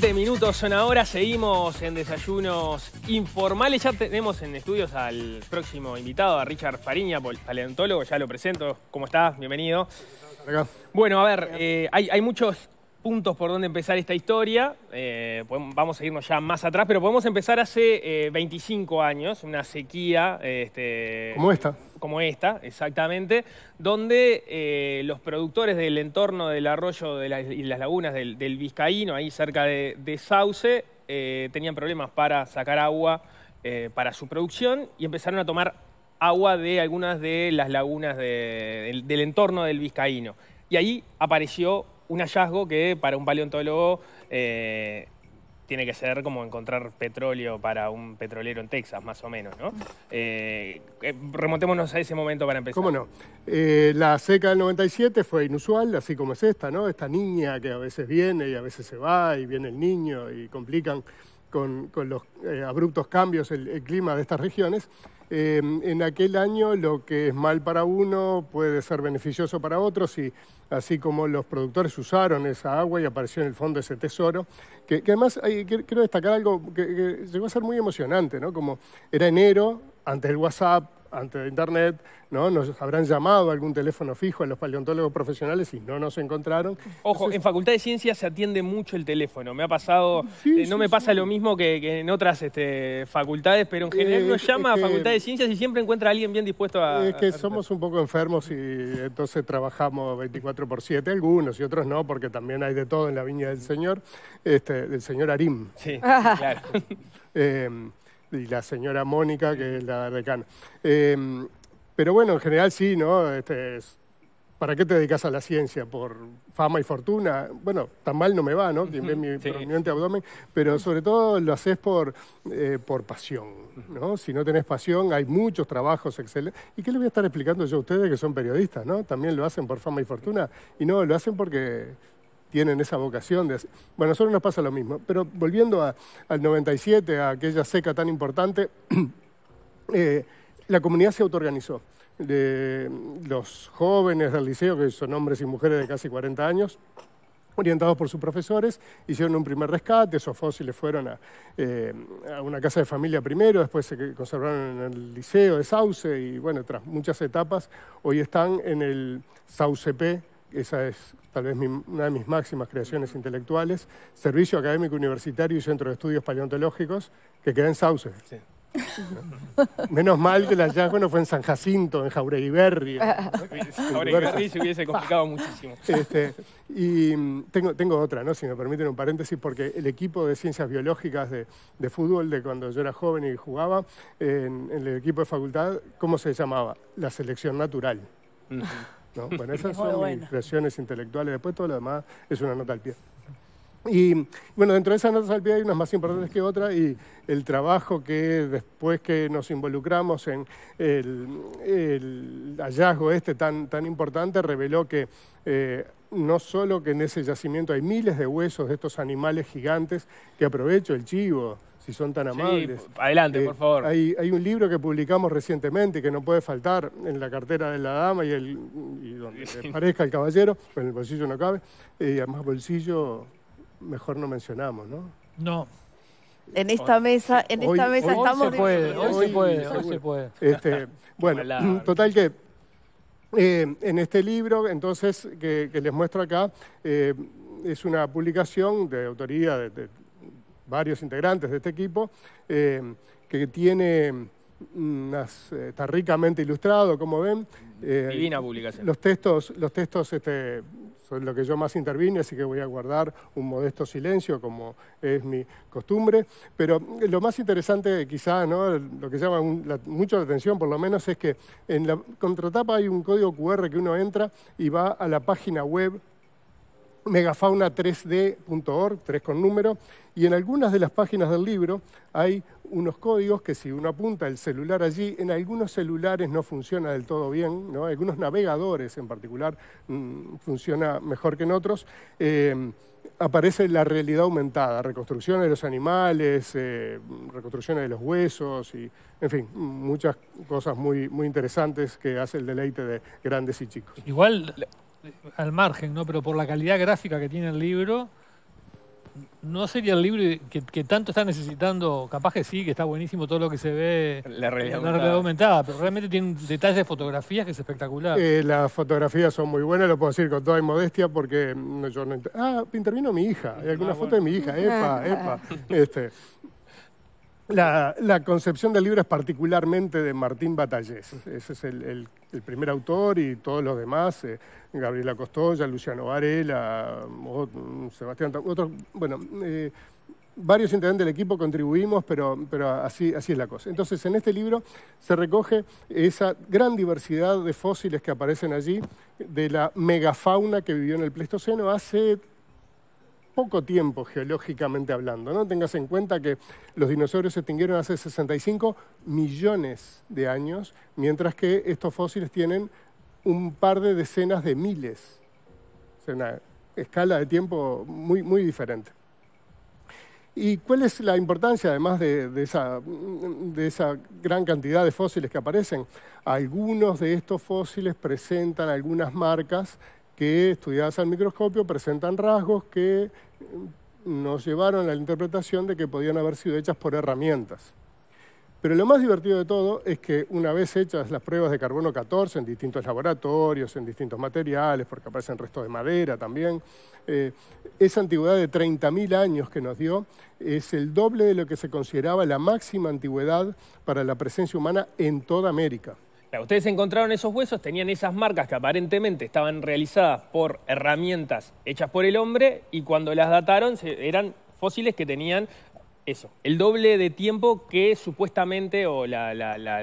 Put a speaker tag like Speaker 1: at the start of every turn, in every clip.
Speaker 1: 7 minutos son ahora, seguimos en desayunos informales. Ya tenemos en estudios al próximo invitado, a Richard Fariña, paleontólogo, ya lo presento. ¿Cómo estás? Bienvenido. Bueno, a ver, eh, hay, hay muchos puntos por dónde empezar esta historia. Eh, vamos a irnos ya más atrás, pero podemos empezar hace 25 eh, años, una sequía. Este, como esta. Como esta, exactamente, donde eh, los productores del entorno del arroyo y las lagunas del, Vizcaíno, ahí cerca de, Sauce, tenían problemas para sacar agua para su producción y empezaron a tomar agua de algunas de las lagunas del, del entorno del Vizcaíno. Y ahí apareció un hallazgo que para un paleontólogo eh, tiene que ser como encontrar petróleo para un petrolero en Texas, más o menos, ¿no? Eh, eh, remontémonos a ese momento para empezar. ¿Cómo no?
Speaker 2: la seca del 97 fue inusual, así como es esta, ¿no? Esta niña que a veces viene y a veces se va, y viene el niño, y complican con, los abruptos cambios el, clima de estas regiones. Eh, en aquel año lo que es mal para uno puede ser beneficioso para otros y así como los productores usaron esa agua y apareció en el fondo ese tesoro, que, además quiero destacar algo que, llegó a ser muy emocionante, ¿no? Como era enero, antes del WhatsApp, ante Internet, ¿no? Nos habrán llamado algún teléfono fijo a los paleontólogos profesionales y no nos encontraron.
Speaker 1: Ojo, en Facultad de Ciencias se atiende mucho el teléfono. Me ha pasado, eh, no me pasa lo mismo que, en otras este, facultades, pero en general eh, nos llama a Facultad de Ciencias y siempre encuentra a alguien bien dispuesto a... Es que
Speaker 2: somos un poco enfermos y entonces trabajamos 24 por 7, algunos y otros no, porque también hay de todo en la viña del señor, este, del señor Arim. Sí, claro. Eh, y la señora Mónica, que es la decana. Eh, pero bueno, en general sí, ¿no? Este, ¿Para qué te dedicas a la ciencia? ¿Por fama y fortuna? Bueno, tan mal no me va, ¿no? Quien mi prominente abdomen, pero sobre todo lo haces por, eh, por pasión, ¿no? Si no tenés pasión, hay muchos trabajos excelentes. ¿Y qué le voy a estar explicando yo a ustedes que son periodistas, ¿no? También lo hacen por fama y fortuna y no, lo hacen porque tienen esa vocación de Bueno, a nosotros nos pasa lo mismo, pero volviendo al 97, a aquella seca tan importante, eh, la comunidad se autoorganizó. De los jóvenes del liceo, que son hombres y mujeres de casi 40 años, orientados por sus profesores, hicieron un primer rescate, esos fósiles fueron a, eh, a, una casa de familia primero, después se conservaron en el liceo de Sauce y bueno, tras muchas etapas, hoy están en el Sauce P, esa es tal vez una de mis máximas creaciones intelectuales, Servicio Académico Universitario y Centro de Estudios Paleontológicos, que queda en Sauce. Menos mal que el hallazgo no fue en San Jacinto, en Jauregui Berri.
Speaker 1: Jauregui se hubiese complicado muchísimo. Este,
Speaker 2: y mm, tengo, otra, ¿no? si me permiten un paréntesis, porque el equipo de ciencias biológicas de, fútbol de cuando yo era joven y jugaba, en, el equipo de facultad, ¿cómo se llamaba? La selección natural. Bueno, esas son intelectuales. Después todo lo demás es una nota al pie. Y bueno, dentro de esas notas al pie hay unas más importantes que otras y el trabajo que después que nos involucramos en el, hallazgo este tan, tan importante reveló que eh, no solo que en ese yacimiento hay miles de huesos de estos animales gigantes que aprovecho, el chivo, si son tan amables.
Speaker 1: adelante, eh, por favor.
Speaker 2: Hay, hay, un libro que publicamos recientemente que no puede faltar en la cartera de la dama y, el, y donde parezca el caballero, pero en el bolsillo no cabe. Eh, y además bolsillo mejor no mencionamos,
Speaker 3: ¿no? No. En esta mesa, en esta mesa estamos... Hoy se puede, hoy, se puede, este,
Speaker 2: bueno, total que eh, en este libro, entonces, que, les muestro acá, es una publicación de autoría de, varios integrantes de este equipo, eh, que tiene mm, eh, está ricamente ilustrado, como ven. Eh, Divina publicación. Los textos, los textos este, son lo que yo más intervino, así que voy a guardar un modesto silencio, como es mi costumbre. Pero lo más interesante, quizás, lo que llama mucho la atención, por lo menos, es que en la contratapa hay un código QR que uno entra y va a la página web megafauna3d.org, tres con número, y en algunas de las páginas del libro hay unos códigos que si uno apunta el celular allí, en algunos celulares no funciona del todo bien, ¿no? algunos navegadores en particular mm, funciona mejor que en otros. Eh, aparece la realidad aumentada, reconstrucciones de los animales, eh, reconstrucción reconstrucciones de los huesos y, en fin, muchas cosas muy, muy interesantes que hace el deleite de grandes y chicos.
Speaker 3: Igual al margen, ¿no? Pero por la calidad gráfica que tiene el libro, no sería el libro que, tanto está necesitando, capaz que sí, que está buenísimo todo lo que se ve la realidad, en la realidad aumentada, pero realmente tiene un detalle de fotografías que es espectacular. Eh,
Speaker 2: las fotografías son muy buenas, lo puedo decir con toda modestia porque mm, yo no... Ah, intervino mi hija, hay alguna ah, foto de mi hija, epa, epa. Este, la, concepción del libro es particularmente de Martín Batallés. Ese es el, primer autor y todos los demás, eh, Gabriela Costoya, Luciano Varela, mm, Sebastián... Otros, bueno, eh, varios integrantes del equipo contribuimos, pero, así, así es la cosa. Entonces, en este libro se recoge esa gran diversidad de fósiles que aparecen allí, de la megafauna que vivió en el Pleistoceno hace poco tiempo geológicamente hablando. ¿no? Tengas en cuenta que los dinosaurios se extinguieron hace 65 millones de años, mientras que estos fósiles tienen un par de decenas de miles. O una escala de tiempo muy, muy diferente. ¿Y cuál es la importancia, además de, de, esa, de, esa, gran cantidad de fósiles que aparecen? Algunos de estos fósiles presentan algunas marcas que estudiadas al microscopio presentan rasgos que mm, nos llevaron a la interpretación de que podían haber sido hechas por herramientas. Pero lo más divertido de todo es que una vez hechas las pruebas de carbono 14 en distintos laboratorios, en distintos materiales, porque aparecen restos de madera también, eh, esa antigüedad de 30.000 años que nos dio es el doble de lo que se consideraba la máxima antigüedad para la presencia humana en toda América.
Speaker 1: Ustedes encontraron esos huesos, tenían esas marcas que aparentemente estaban realizadas por herramientas hechas por el hombre y cuando las dataron eran fósiles que tenían eso, el doble de tiempo que supuestamente, o la,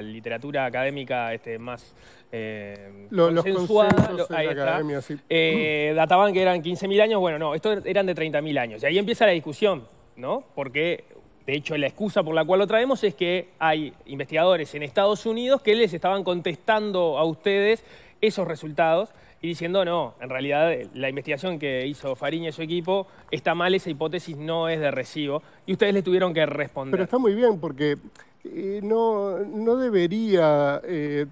Speaker 1: literatura académica este, más eh, los consensos academia, sí. Eh, databan que eran 15.000 años, bueno, no, estos eran de 30.000 años. Y ahí empieza la discusión, ¿no? Porque de hecho, la excusa por la cual lo traemos es que hay investigadores en Estados Unidos que les estaban contestando a ustedes esos resultados y diciendo, no, en realidad eh, la investigación que hizo Fariña y su equipo está mal, esa hipótesis no es de recibo. Y ustedes le tuvieron que responder. Pero está
Speaker 2: muy bien porque eh, no, no debería... Eh,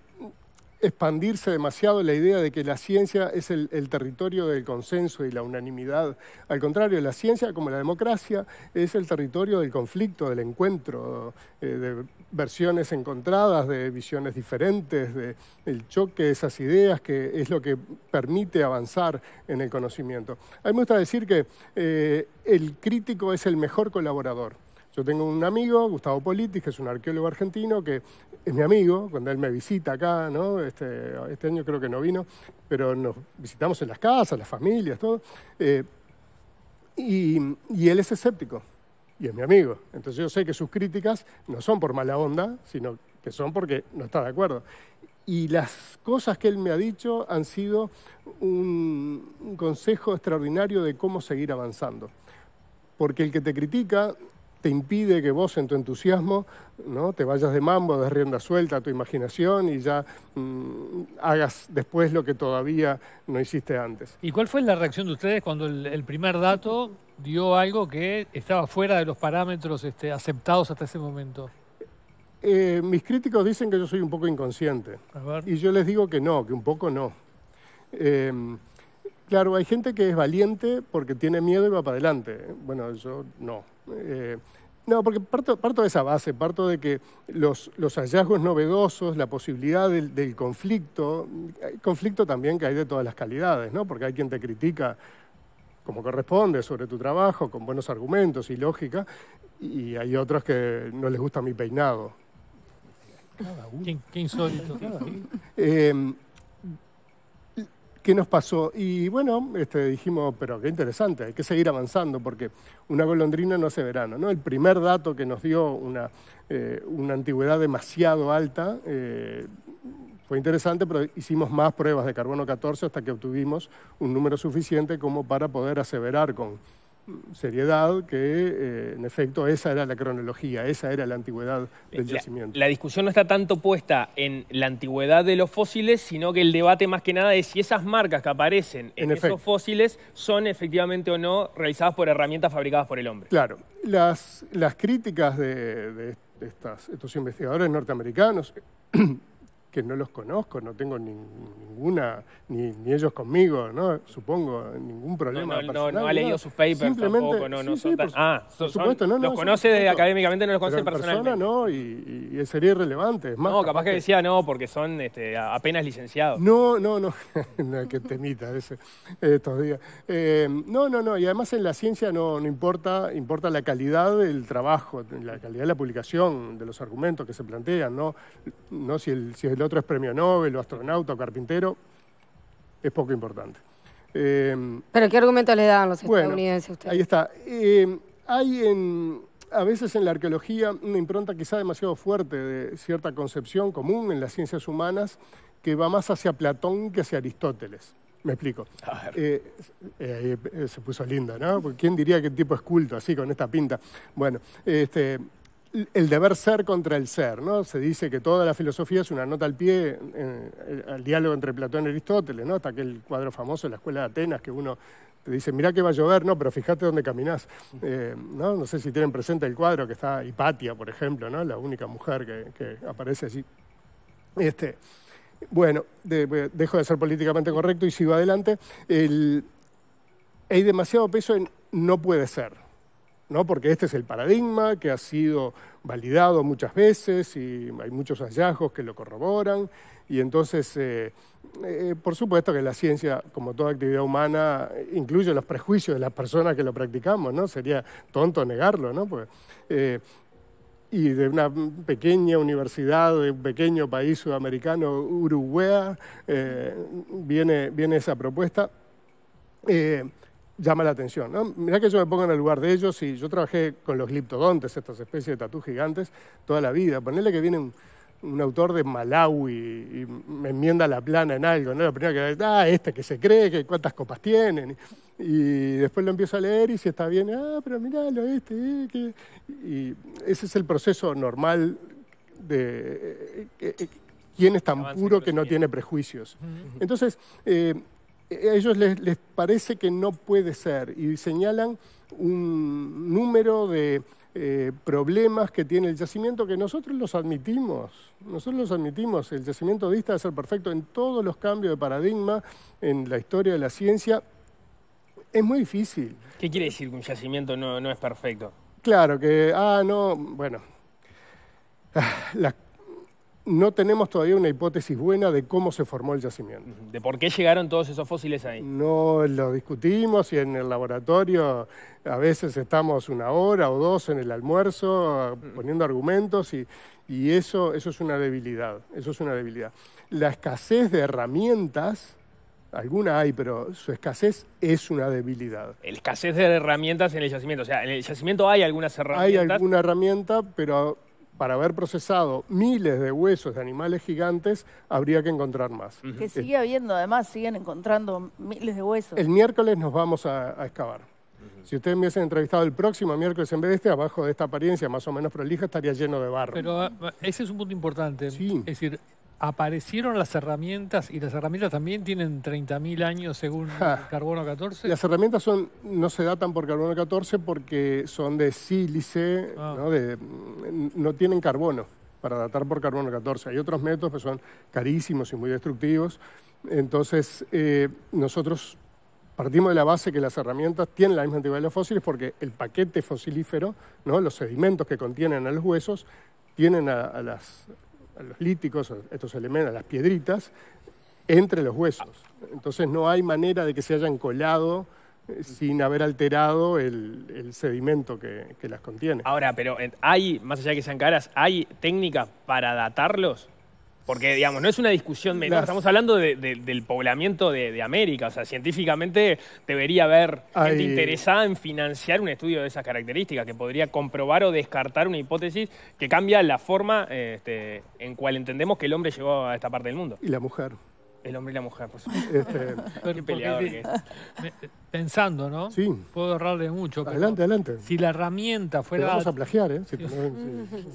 Speaker 2: expandirse demasiado la idea de que la ciencia es el, territorio del consenso y la unanimidad. Al contrario, la ciencia, como la democracia, es el territorio del conflicto, del encuentro, eh, de versiones encontradas, de visiones diferentes, del choque de esas ideas, que es lo que permite avanzar en el conocimiento. A mí me gusta decir que eh, el crítico es el mejor colaborador. Yo tengo un amigo, Gustavo Politis, que es un arqueólogo argentino, que es mi amigo, cuando él me visita acá, este, este, año creo que no vino, pero nos visitamos en las casas, las familias, todo. Eh, y, él es escéptico y es mi amigo. Entonces yo sé que sus críticas no son por mala onda, sino que son porque no está de acuerdo. Y las cosas que él me ha dicho han sido un consejo extraordinario de cómo seguir avanzando. Porque el que te critica te impide que vos en tu entusiasmo ¿no? te vayas de mambo, de rienda suelta a tu imaginación y ya mm, hagas después lo que todavía no hiciste
Speaker 3: antes. ¿Y cuál fue la reacción de ustedes cuando el, primer dato dio algo que estaba fuera de los parámetros este, aceptados hasta ese momento?
Speaker 2: Eh, mis críticos dicen que yo soy un poco inconsciente. Y yo les digo que no, que un poco no. Em, claro, hay gente que es valiente porque tiene miedo y va para adelante. Bueno, yo no. Eh, no, porque parto, de esa base, parto de que los, los hallazgos novedosos, la posibilidad del, conflicto, conflicto también que hay de todas las calidades, ¿no? porque hay quien te critica como corresponde sobre tu trabajo, con buenos argumentos y lógica, y hay otros que no les gusta mi peinado.
Speaker 3: Cada uno. Qué, insólito.
Speaker 2: qué nos pasó. Y bueno, este, dijimos, pero qué interesante, hay que seguir avanzando porque una golondrina no hace verano. El primer dato que nos dio una, eh, antigüedad demasiado alta eh, fue interesante, pero hicimos más pruebas de carbono 14 hasta que obtuvimos un número suficiente como para poder aseverar con seriedad que, eh, en efecto, esa era la cronología, esa era la antigüedad del yacimiento.
Speaker 1: La discusión no está tanto puesta en la antigüedad de los fósiles, sino que el debate más que nada es si esas marcas que aparecen en, esos fósiles son efectivamente o no realizadas por herramientas fabricadas por el hombre.
Speaker 2: Claro, las, críticas de, estos investigadores norteamericanos que no los conozco, no tengo ninguna, ni, ellos conmigo, ¿no? Supongo, ningún problema. No, no, no, ha leído sus papers Simplemente, tampoco, no, no
Speaker 1: Ah, Los conoce académicamente, no los conoce personalmente. Persona, no, y, sería irrelevante. más, no, capaz, que, decía no, porque son este, apenas licenciados.
Speaker 2: No, no, no, qué que temita ese, estos días. Eh, no, no, no, y además en la ciencia no, no importa, importa la calidad del trabajo, la calidad de la publicación, de los argumentos que se plantean, no, no si el, si el otro es premio Nobel, o astronauta, o carpintero, es poco importante. Eh,
Speaker 1: ¿Pero qué argumento le dan los estadounidenses a usted? Ahí
Speaker 2: está. Eh, hay a veces en la arqueología una impronta quizá demasiado fuerte de cierta concepción común en las ciencias humanas que va más hacia Platón que hacia Aristóteles. Me explico. Eh, ahí se puso lindo, ¿no? ¿Quién diría que tipo es culto así, con esta pinta? Bueno, este, el deber ser contra el ser, ¿no? Se dice que toda la filosofía es una nota al pie eh, al diálogo entre Platón y Aristóteles, ¿no? Hasta aquel cuadro famoso de la escuela de Atenas que uno te dice, mirá que va a llover, no, pero fíjate dónde caminás. Eh, ¿no? ¿no? sé si tienen presente el cuadro que está Hipatia, por ejemplo, ¿no? La única mujer que, aparece allí. Este, bueno, dejo de ser políticamente correcto y sigo adelante. hay demasiado peso en no puede ser. ¿no? porque este es el paradigma que ha sido validado muchas veces y hay muchos hallazgos que lo corroboran. Y entonces, eh, eh, por supuesto que la ciencia, como toda actividad humana, incluye los prejuicios de las personas que lo practicamos, ¿no? Sería tonto negarlo, ¿no? Eh, y de una pequeña universidad, de un pequeño país sudamericano, Uruguay, viene, viene esa propuesta llama la atención. Mirá que yo me pongo en el lugar de ellos y yo trabajé con los gliptodontes, estas especies de tatú gigantes, toda la vida. Ponerle que viene un, autor de Malawi y me enmienda la plana en algo, ¿no? Lo primero que ah, este que se cree, que cuántas copas tienen. Y después lo empiezo a leer y si está bien, ah, pero miralo, este, eh, Y ese es el proceso normal de... Eh, eh, quién es tan puro que no tiene prejuicios. Entonces, a ellos les, parece que no puede ser y señalan un número de eh, problemas que tiene el yacimiento que nosotros los admitimos, nosotros los admitimos, el yacimiento dista de ser perfecto en todos los cambios de paradigma en la historia de la ciencia, es muy difícil.
Speaker 1: ¿Qué quiere decir que un yacimiento no, es perfecto?
Speaker 2: Claro, que, ah, no, bueno, ah, no tenemos todavía una hipótesis buena de cómo se formó el yacimiento.
Speaker 1: ¿De por qué llegaron todos esos fósiles ahí?
Speaker 2: No lo discutimos y en el laboratorio a veces estamos una hora o dos en el almuerzo poniendo argumentos y, eso, eso es una debilidad, eso es una debilidad. La escasez de herramientas, alguna hay, pero su escasez es una debilidad. El
Speaker 1: escasez de herramientas en el yacimiento, o sea, en el yacimiento hay algunas herramientas. Hay
Speaker 2: alguna herramienta, pero para haber procesado miles de huesos de animales gigantes, habría que encontrar más. Que eh, sigue
Speaker 1: habiendo, además, siguen encontrando miles de huesos. El
Speaker 2: miércoles nos vamos a, excavar. Si ustedes me hubiesen entrevistado el próximo miércoles en vez de este, abajo de esta apariencia más o menos prolija, estaría lleno de
Speaker 3: barro. Pero ah, ah, ese es un punto importante. Sí. Es decir, aparecieron las herramientas y las herramientas también tienen 30.000 años según carbono 14. Las
Speaker 2: herramientas son no se datan por carbono 14 porque son de sílice, ah. mm, ¿no? tienen carbono para datar por carbono 14. Hay otros métodos que son carísimos y muy destructivos. Entonces, eh, nosotros partimos de la base que las herramientas tienen la misma antigüedad de los fósiles porque el paquete fosilífero, ¿no? los sedimentos que contienen a los huesos, tienen a las los líticos, estos elementos, las piedritas, entre los huesos. Entonces no hay manera de que se hayan colado eh, sin haber alterado el, sedimento que, que, las
Speaker 1: contiene. Ahora, pero eh, hay, más allá de que sean caras, ¿hay técnicas para datarlos? Porque, digamos, no es una discusión menor. Estamos hablando del poblamiento de, América. O sea, científicamente debería haber gente interesada en financiar un estudio de esas características que podría comprobar o descartar una hipótesis que cambia la forma este, en cual entendemos que el hombre llegó a esta parte del mundo. Y la mujer. El hombre y la mujer, por supuesto. Este, Qué peleador que es.
Speaker 3: Eh, pensando, ¿no? Sí. Puedo ahorrarle mucho. Adelante, adelante. Si la herramienta fuera... Te vamos a plagiar, ¿eh? Si, eh,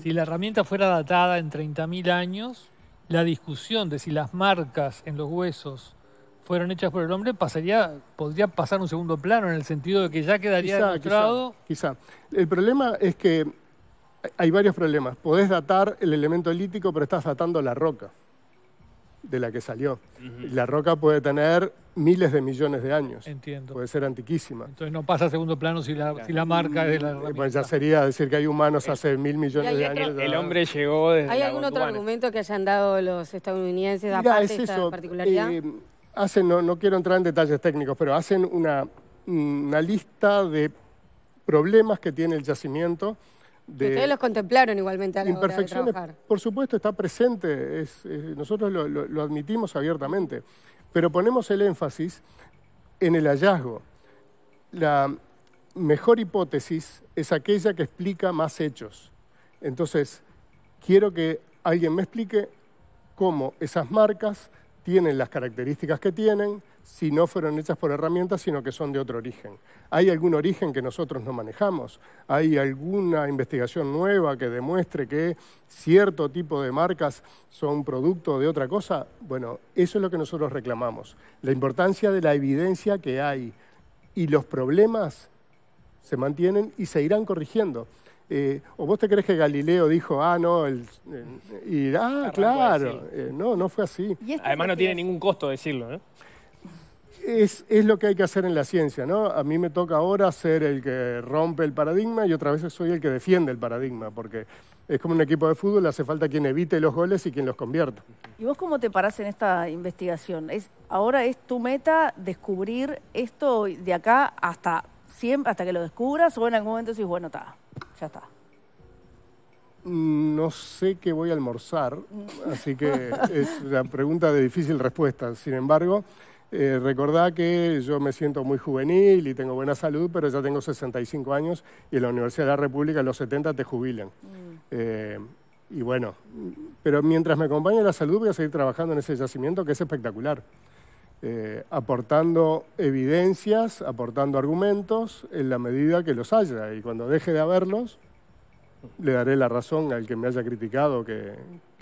Speaker 3: si la herramienta fuera datada en 30.000 años la discusión de si las marcas en los huesos fueron hechas por el hombre pasaría, podría pasar un segundo plano en el sentido de que ya quedaría quizá, Quizá,
Speaker 2: quizá, El problema es que hay varios problemas. Podés datar el elemento lítico, pero estás datando la roca de la que salió. La roca puede tener miles de millones de años. Entiendo. Puede ser antiquísima. Entonces
Speaker 3: no pasa a segundo plano si la, si la marca es de la mm, roca.
Speaker 2: ya sería decir que hay humanos hace mil millones de años. El hombre
Speaker 1: llegó desde ¿Hay algún otro argumento que hayan dado los estadounidenses aparte de esta particularidad? Eh,
Speaker 2: hacen, no, no, quiero entrar en detalles técnicos, pero hacen una, una lista de problemas que tiene el yacimiento Ustedes los
Speaker 1: contemplaron igualmente a la hora de
Speaker 2: Por supuesto, está presente, nosotros lo admitimos abiertamente, pero ponemos el énfasis en el hallazgo. La mejor hipótesis es aquella que explica más hechos. Entonces, quiero que alguien me explique cómo esas marcas tienen las características que tienen si no fueron hechas por herramientas, sino que son de otro origen. ¿Hay algún origen que nosotros no manejamos? ¿Hay alguna investigación nueva que demuestre que cierto tipo de marcas son producto de otra cosa? Bueno, eso es lo que nosotros reclamamos. La importancia de la evidencia que hay y los problemas se mantienen y se irán corrigiendo. Eh, ¿O vos te crees que Galileo dijo, ah, no, el, y, ah, claro, eh, no, no fue así?
Speaker 1: Además no tiene ningún costo decirlo, ¿no? ¿eh?
Speaker 2: Es, es, lo que hay que hacer en la ciencia, ¿no? A mí me toca ahora ser el que rompe el paradigma y otra vez soy el que defiende el paradigma, porque es como un equipo de fútbol, hace falta quien evite los goles y quien los convierta.
Speaker 1: ¿Y vos cómo te parás en esta investigación? ¿Es, ¿Ahora es tu meta descubrir esto de acá hasta siempre, hasta que lo descubras o en algún momento decís, bueno, está, ya
Speaker 2: mm, No sé qué voy a almorzar, mm. así que es una pregunta de difícil respuesta. Sin embargo, recordad eh, recordá que yo me siento muy juvenil y tengo buena salud, pero ya tengo 65 años y en la Universidad de la República en los 70 te jubilan. Mm. Eh, y bueno, pero mientras me acompañe la salud voy a seguir trabajando en ese yacimiento que es espectacular. Eh, aportando evidencias, aportando argumentos en la medida que los haya. Y cuando deje de haberlos, le daré la razón al que me haya criticado que,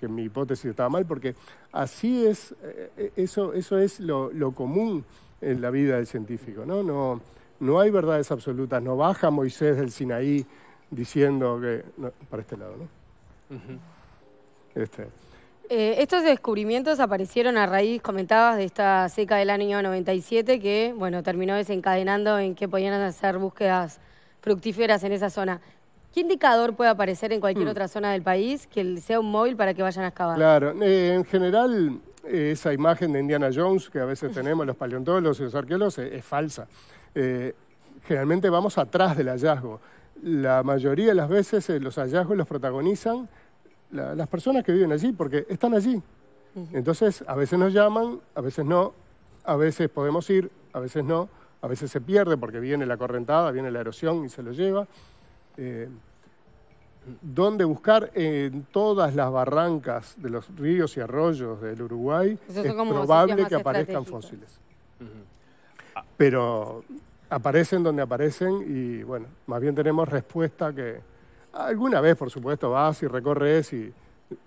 Speaker 2: mi hipótesis estaba mal, porque así es, eh, eso, es lo, común en la vida del científico. ¿no? No, no hay verdades absolutas, no baja Moisés del Sinaí diciendo que... para este lado, ¿no? este,
Speaker 1: eh, estos descubrimientos aparecieron a raíz, comentabas, de esta seca del año 97 que, bueno, terminó desencadenando en que podían hacer búsquedas fructíferas en esa zona. ¿Qué indicador puede aparecer en cualquier hmm. otra zona del país que sea un móvil para que vayan a excavar? Claro,
Speaker 2: eh, en general eh, esa imagen de Indiana Jones que a veces tenemos los paleontólogos y los arqueólogos es falsa. generalmente vamos atrás del hallazgo. La mayoría de las veces los hallazgos los protagonizan las personas que viven allí, porque están allí. Entonces, a veces nos llaman, a veces no, a veces podemos ir, a veces no, a veces se pierde porque viene la correntada, viene la erosión y se lo lleva. Eh, donde buscar en todas las barrancas de los ríos y arroyos del Uruguay es probable que aparezcan fósiles. Ah. Pero aparecen donde aparecen y bueno, más bien tenemos respuesta que, Alguna vez, por supuesto, vas y recorres y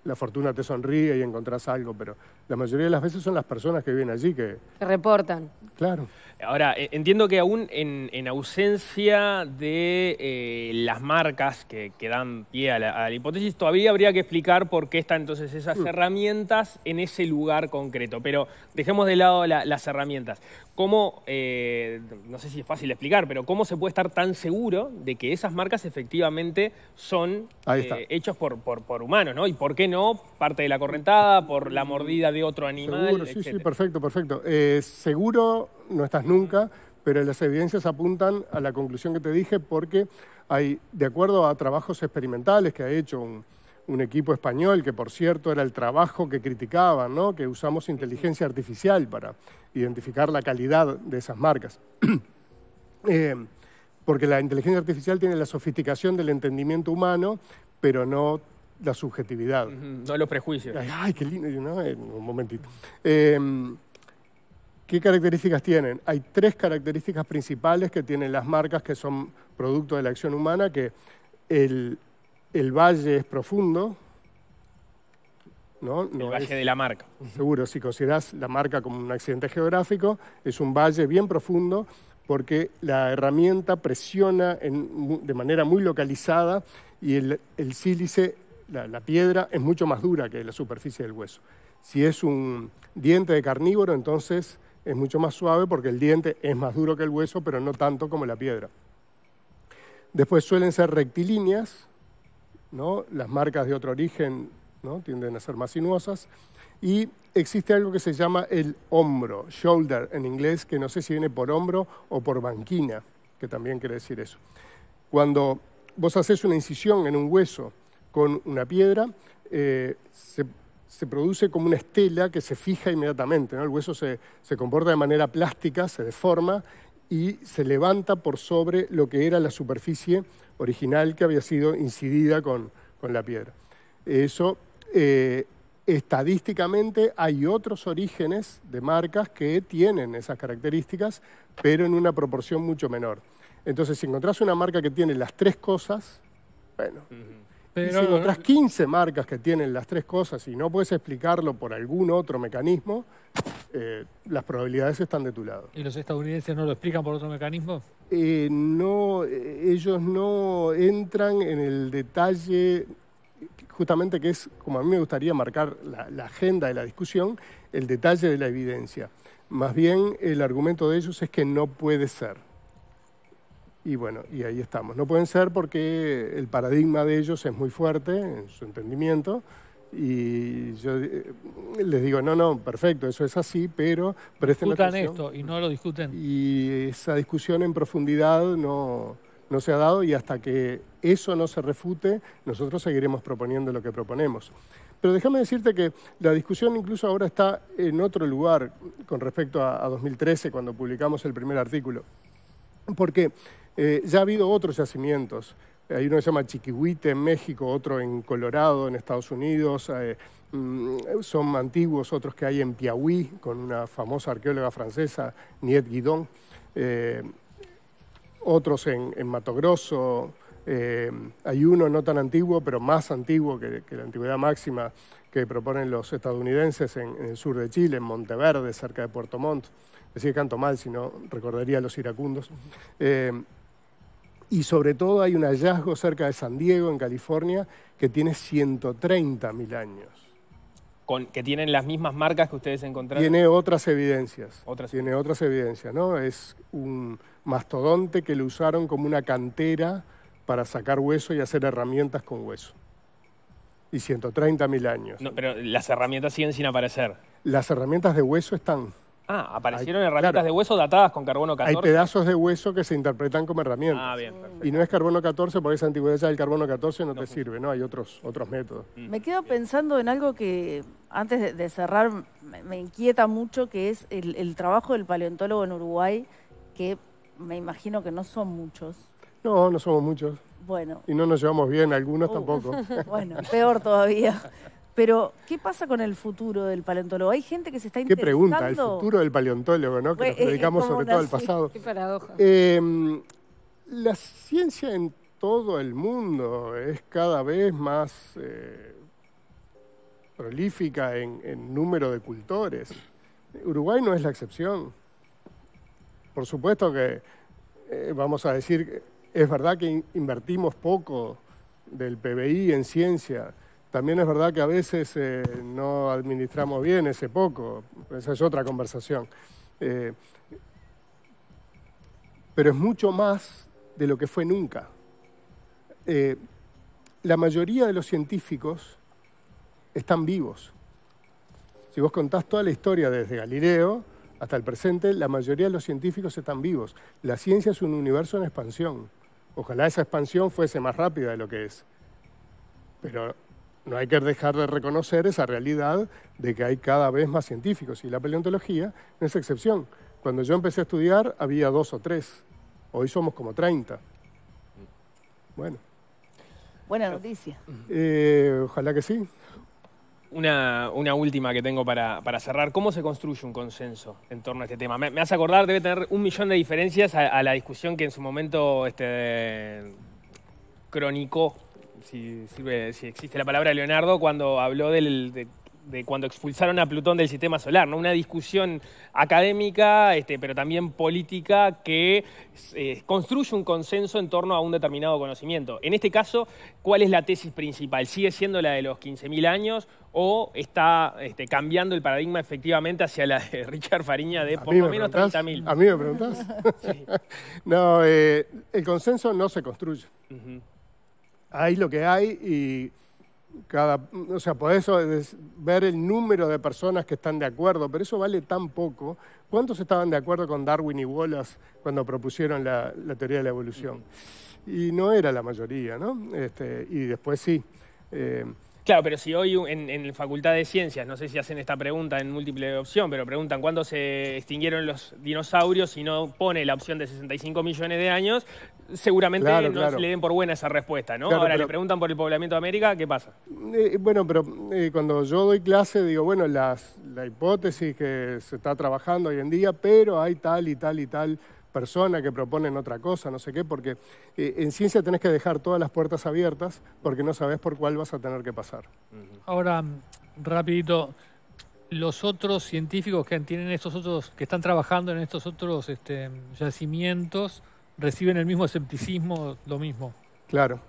Speaker 2: la fortuna te sonríe y encontrás algo, pero la mayoría de las veces son las personas que viven allí que...
Speaker 1: reportan. Claro. Ahora, e-, entiendo que aún en, ausencia de eh, las marcas que, que dan pie a la, hipótesis, todavía habría que explicar por qué están entonces esas mm. herramientas en ese lugar concreto. Pero dejemos de lado las herramientas. ¿Cómo, eh, no sé si es fácil explicar, pero cómo se puede estar tan seguro de que esas marcas efectivamente son eh, hechos por, por, por, humanos, ¿no? Y por qué no parte de la correntada, por la mordida de otro animal. sí, sí,
Speaker 2: perfecto, perfecto. Eh, seguro no estás nunca, pero las evidencias apuntan a la conclusión que te dije porque hay, de acuerdo a trabajos experimentales que ha hecho un, equipo español, que por cierto era el trabajo que criticaban, ¿no? que usamos inteligencia artificial para identificar la calidad de esas marcas. Eh, porque la inteligencia artificial tiene la sofisticación del entendimiento humano, pero no la subjetividad.
Speaker 1: No los prejuicios.
Speaker 2: Ay, qué lindo. Eh, un momentito. Em, ¿Qué características tienen? Hay tres características principales que tienen las marcas que son producto de la acción humana, que el, valle es profundo. ¿no?
Speaker 1: el valle de la marca.
Speaker 2: Seguro, si consideras la marca como un accidente geográfico, es un valle bien profundo porque la herramienta presiona de manera muy localizada y el, el sílice la, piedra es mucho más dura que la superficie del hueso. Si es un diente de carnívoro, entonces es mucho más suave porque el diente es más duro que el hueso, pero no tanto como la piedra. Después suelen ser rectilíneas, ¿no? las marcas de otro origen ¿no? tienden a ser más sinuosas. Y existe algo que se llama el hombro, shoulder en inglés, que no sé si viene por hombro o por banquina, que también quiere decir eso. Cuando vos haces una incisión en un hueso con una piedra, eh, se, produce como una estela que se fija inmediatamente. ¿no? El hueso se, comporta de manera plástica, se deforma y se levanta por sobre lo que era la superficie original que había sido incidida con, la piedra. Eso, eh, estadísticamente hay otros orígenes de marcas que tienen esas características, pero en una proporción mucho menor. Entonces, si encontrás una marca que tiene las tres cosas,
Speaker 3: bueno, pero, otras
Speaker 2: 15 marcas que tienen las tres cosas y no puedes explicarlo por algún otro mecanismo, eh, las probabilidades están de tu lado.
Speaker 3: ¿Y los estadounidenses no lo explican por otro mecanismo?
Speaker 2: Eh, eh, ellos no entran en el detalle, justamente que es, como a mí me gustaría marcar la agenda de la discusión, el detalle de la evidencia. Más bien el argumento de ellos es que no puede ser. Y bueno, y ahí estamos. No pueden ser porque el paradigma de ellos es muy fuerte en su entendimiento. Y yo eh, les digo, no, no, perfecto, eso es así, pero presten discutan esto
Speaker 3: y no lo discuten.
Speaker 2: Y esa discusión en profundidad no, se ha dado y hasta que eso no se refute, nosotros seguiremos proponiendo lo que proponemos. Pero déjame decirte que la discusión incluso ahora está en otro lugar con respecto a, 2013, cuando publicamos el primer artículo. Porque eh, ya ha habido otros yacimientos. Hay uno que se llama Chiquihuite en México, otro en Colorado, en Estados Unidos. Eh, mm, son antiguos otros que hay en Piauí, con una famosa arqueóloga francesa, Niet Guidon. Eh, otros en, Mato Grosso. hay uno no tan antiguo, pero más antiguo que, la antigüedad máxima que proponen los estadounidenses en, el sur de Chile, en Monteverde, cerca de Puerto Montt. Decir canto mal, si no recordaría a los iracundos. Y sobre todo hay un hallazgo cerca de San Diego, en California, que tiene 130.000 años.
Speaker 1: Con, ¿Que tienen las mismas marcas que ustedes encontraron? Tiene otras
Speaker 2: evidencias. ¿Otras? Tiene otras evidencias, ¿no? Es un mastodonte que lo usaron como una cantera para sacar hueso y hacer herramientas con hueso. Y 130.000 años.
Speaker 1: No, pero las herramientas siguen sin aparecer. Las
Speaker 2: herramientas de hueso están.
Speaker 1: Ah, aparecieron herramientas de hueso datadas con carbono 14. Hay pedazos
Speaker 2: de hueso que se interpretan como herramientas. Ah, y no es carbono 14 porque esa antigüedad ya del carbono 14 no, te sirve, ¿no? Hay otros, otros métodos. Mm.
Speaker 1: Me quedo pensando en algo que antes de, cerrar me, inquieta mucho, que es el, trabajo del paleontólogo en Uruguay, que me imagino que no son muchos.
Speaker 2: No, no somos muchos. Bueno. Y no nos llevamos bien, algunos uh. tampoco.
Speaker 1: Bueno, peor todavía. Pero, ¿qué pasa con el futuro del paleontólogo? Hay gente que se está interesando... Qué pregunta, el futuro
Speaker 2: del paleontólogo, ¿no? Que nos pues, dedicamos sobre todo al pasado. Qué paradoja. Em, la ciencia en todo el mundo es cada vez más eh, prolífica en, número de cultores. Uruguay no es la excepción. Por supuesto que eh, vamos a decir, es verdad que invertimos poco del PBI en ciencia, también es verdad que a veces eh, no administramos bien ese poco, esa es otra conversación. Eh, pero es mucho más de lo que fue nunca. Eh, la mayoría de los científicos están vivos. Si vos contás toda la historia desde Galileo hasta el presente, la mayoría de los científicos están vivos. La ciencia es un universo en expansión. Ojalá esa expansión fuese más rápida de lo que es. Pero no hay que dejar de reconocer esa realidad de que hay cada vez más científicos y la paleontología no es excepción. Cuando yo empecé a estudiar había dos o tres, hoy somos como 30. Bueno.
Speaker 1: Buena noticia.
Speaker 2: Eh, ojalá que sí.
Speaker 1: Una, última que tengo para, cerrar. ¿Cómo se construye un consenso en torno a este tema? Me, hace acordar, debe tener un millón de diferencias a, la discusión que en su momento este, cronicó si, sirve, si existe la palabra Leonardo, cuando habló del, de, cuando expulsaron a Plutón del sistema solar, ¿no? Una discusión académica, este, pero también política, que eh, construye un consenso en torno a un determinado conocimiento. En este caso, ¿cuál es la tesis principal? ¿Sigue siendo la de los 15.000 años o está este, cambiando el paradigma efectivamente hacia la de Richard Fariña de por lo menos 30.000? ¿A mí
Speaker 2: me preguntás? no, eh, el consenso no se construye hay lo que hay y cada, o sea, es ver el número de personas que están de acuerdo, pero eso vale tan poco. ¿Cuántos estaban de acuerdo con Darwin y Wallace cuando propusieron la, teoría de la evolución? Y no era la mayoría, ¿no? Este, y después sí. Eh,
Speaker 1: Claro, pero si hoy en, la Facultad de Ciencias, no sé si hacen esta pregunta en múltiple opción, pero preguntan cuándo se extinguieron los dinosaurios y no pone la opción de 65 millones de años, seguramente no le den por buena esa respuesta, ¿no? Ahora le preguntan por el poblamiento de América, ¿qué pasa?
Speaker 2: Eh, bueno, pero eh, cuando yo doy clase digo, bueno, la hipótesis que se está trabajando hoy en día, pero hay tal y tal y tal persona que proponen otra cosa, no sé qué, porque eh, en ciencia tenés que dejar todas las puertas abiertas porque no sabés por cuál vas a tener que pasar.
Speaker 3: Ahora, rapidito, los otros científicos que estos otros, que están trabajando en estos otros este, yacimientos, reciben el mismo escepticismo, lo mismo.
Speaker 2: Claro,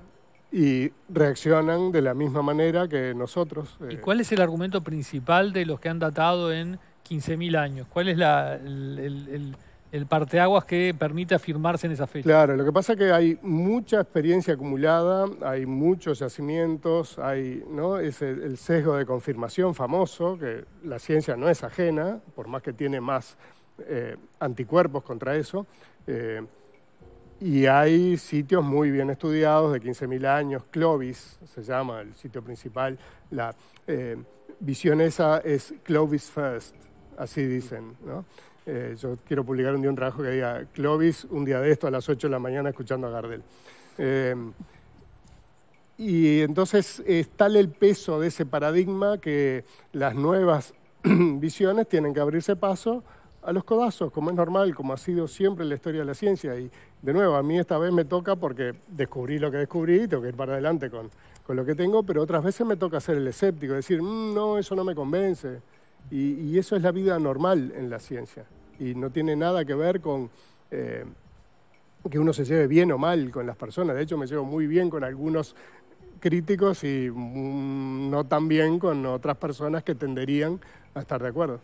Speaker 2: y reaccionan de la misma manera que nosotros. ¿Y eh,
Speaker 3: cuál es el argumento principal de los que han datado en 15.000 años? ¿Cuál es la, el el parteaguas que permite afirmarse en esa fecha.
Speaker 2: Claro, lo que pasa es que hay mucha experiencia acumulada, hay muchos yacimientos, hay ¿no? es el sesgo de confirmación famoso, que la ciencia no es ajena, por más que tiene más eh, anticuerpos contra eso. Eh, y hay sitios muy bien estudiados de 15.000 años, Clovis se llama el sitio principal, la eh, visión esa es Clovis First, así dicen. ¿no? Eh, yo quiero publicar un día un trabajo que diga Clovis un día de esto a las 8 de la mañana escuchando a Gardel. Eh, y entonces es tal el peso de ese paradigma que las nuevas visiones tienen que abrirse paso a los codazos, como es normal, como ha sido siempre en la historia de la ciencia. Y de nuevo, a mí esta vez me toca porque descubrí lo que descubrí y tengo que ir para adelante con, con lo que tengo, pero otras veces me toca ser el escéptico, decir, mm, no, eso no me convence. Y, eso es la vida normal en la ciencia. Y no tiene nada que ver con eh, que uno se lleve bien o mal con las personas. De hecho, me llevo muy bien con algunos críticos y mm, no tan bien con otras personas que tenderían a estar de
Speaker 1: acuerdo.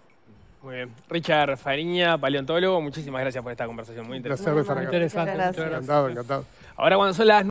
Speaker 1: Muy bien. Richard Fariña, paleontólogo, muchísimas gracias por esta conversación. Muy interesante. Placer estar acá. Interesante. Encantado, encantado. Ahora cuando son las